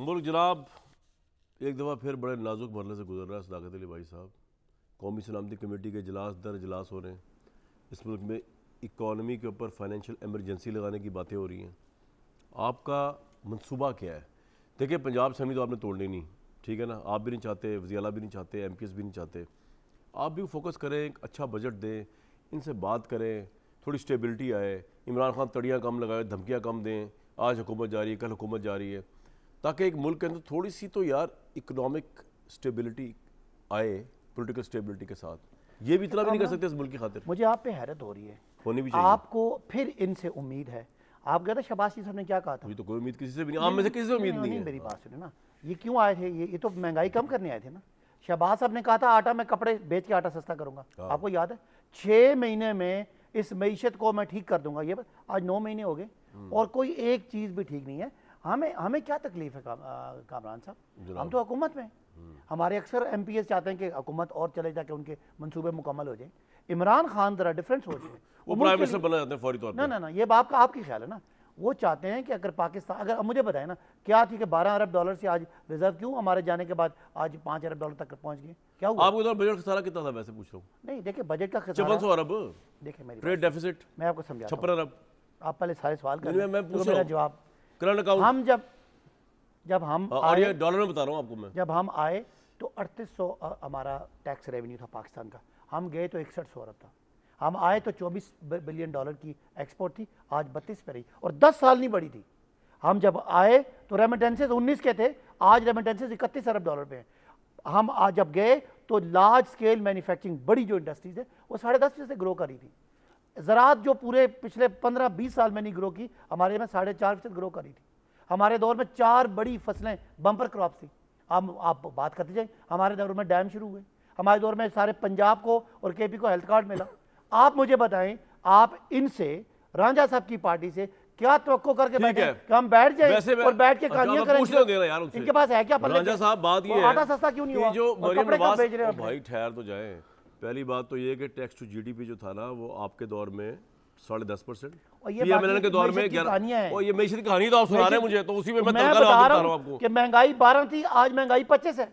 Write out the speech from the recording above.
मुल्क जनाब एक दफ़ा फिर बड़े नाजुक मरले से गुजर रहा है सदाकत अली भाई साहब कौमी सलामती कमेटी के इजलास दर इजलास हो रहे हैं इस मुल्क में इकॉनमी के ऊपर फाइनेंशियल एमरजेंसी लगाने की बातें हो रही हैं आपका मनसूबा क्या है देखिए पंजाब असम्बली तो आपने तोड़नी नहीं ठीक है ना आप भी नहीं चाहते वजियाला भी नहीं चाहते एम भी नहीं चाहते आप भी फोकस करें एक अच्छा बजट दें इनसे बात करें थोड़ी स्टेबिलिटी आए इमरान खान तड़ियाँ कम लगाए धमकियाँ कम दें आज हुकूमत जा रही है कल हुकूमत जा रही है ताकि एक मुल्क के अंदर थोड़ी सी तो यार इकोनॉमिक स्टेबिलिटी आए पोलिटिकल स्टेबिलिटी के साथ ये भी इतना भी नहीं कर सकते इस मुल्क की खातिर मुझे आप पे हैरत हो रही है होनी भी चाहिए आपको फिर इनसे उम्मीद है आप कहते शबाज साहब ने क्या कहा था तो कोई उम्मीद किसी से भी नहीं आप में से किसी से उम्मीद नहीं है मेरी बात सुने ना ये क्यों आए थे ये ये तो महंगाई कम करने आए थे ना शहबाज साहब ने कहा था आटा मैं कपड़े बेच के आटा सस्ता करूंगा हाँ। आपको याद है छह महीने में इस मीशत को मैं ठीक कर दूंगा ये आज नौ महीने हो गए हम्म। और कोई एक चीज़ भी ठीक नहीं है हमें हमें क्या तकलीफ है कामरान साहब हम तो हुकूमत में हम्म। हमारे अक्सर एम पी एस चाहते हैं कि हुकूमत और चले जाके उनके मनसूबे मुकम्मल हो जाए इमरान खान जरा डिफरेंट सोच है वो प्राइम मिनिस्टर बना जाते हैं फौरी तौर ना ना ना ये आपकी ख्याल है ना वो चाहते हैं कि अगर पाकिस्तान अगर अब मुझे बताए ना क्या थी कि बारह अरब डॉलर से आज रिजर्व क्यों हमारे जाने के बाद आज पाँच अरब डॉलर तक पहुंच गए क्या हुआ आपको बजट तो खसारा कितना था वैसे पूछ रहा नहीं देखिए बजट का खसारा अरब देखिए मेरी ट्रेड डेफिसिट मैं आपको समझा छप्पन अरब आप पहले सारे सवाल कर मैं पूछ रहा जवाब करंट अकाउंट हम जब जब हम और ये डॉलर में बता रहा हूँ आपको मैं जब हम आए तो अड़तीस सौ हमारा टैक्स रेवेन्यू था पाकिस्तान का हम गए तो इकसठ सौ अरब था हम आए तो 24 बिलियन डॉलर की एक्सपोर्ट थी आज बत्तीस पे रही और 10 साल नहीं बढ़ी थी हम जब आए तो रेमिटेंसेज 19 के थे आज रेमिटेंसेज इकतीस अरब डॉलर पे हैं हम आज जब गए तो लार्ज स्केल मैन्युफैक्चरिंग बड़ी जो इंडस्ट्रीज है वो साढ़े दस से ग्रो करी थी ज़रात जो पूरे पिछले पंद्रह बीस साल में नहीं ग्रो की हमारे में साढ़े चार फीसद ग्रो करी थी हमारे दौर में चार बड़ी फसलें बम्पर क्रॉप थी हम आप बात करते जाए हमारे दौर में डैम शुरू हुए हमारे दौर में सारे पंजाब को और के को हेल्थ कार्ड मिला आप मुझे बताएं आप इनसे रांझा साहब की पार्टी से क्या तो करके बैठे कि हम बैठ जाए और बैठ के अच्छा, कहानियां करेंगे इनके पास है क्या राजा साहब बात ये है सस्ता क्यों नहीं हुआ जो भाई ठहर तो जाए पहली बात तो ये कि टैक्स टू जीडीपी जो था ना वो आपके दौर में साढ़े दस परसेंट के दौर में और ये मेशी कहानी तो आप सुना रहे हैं मुझे तो उसी में मैं बता रहा हूँ आपको महंगाई बारह थी आज महंगाई पच्चीस है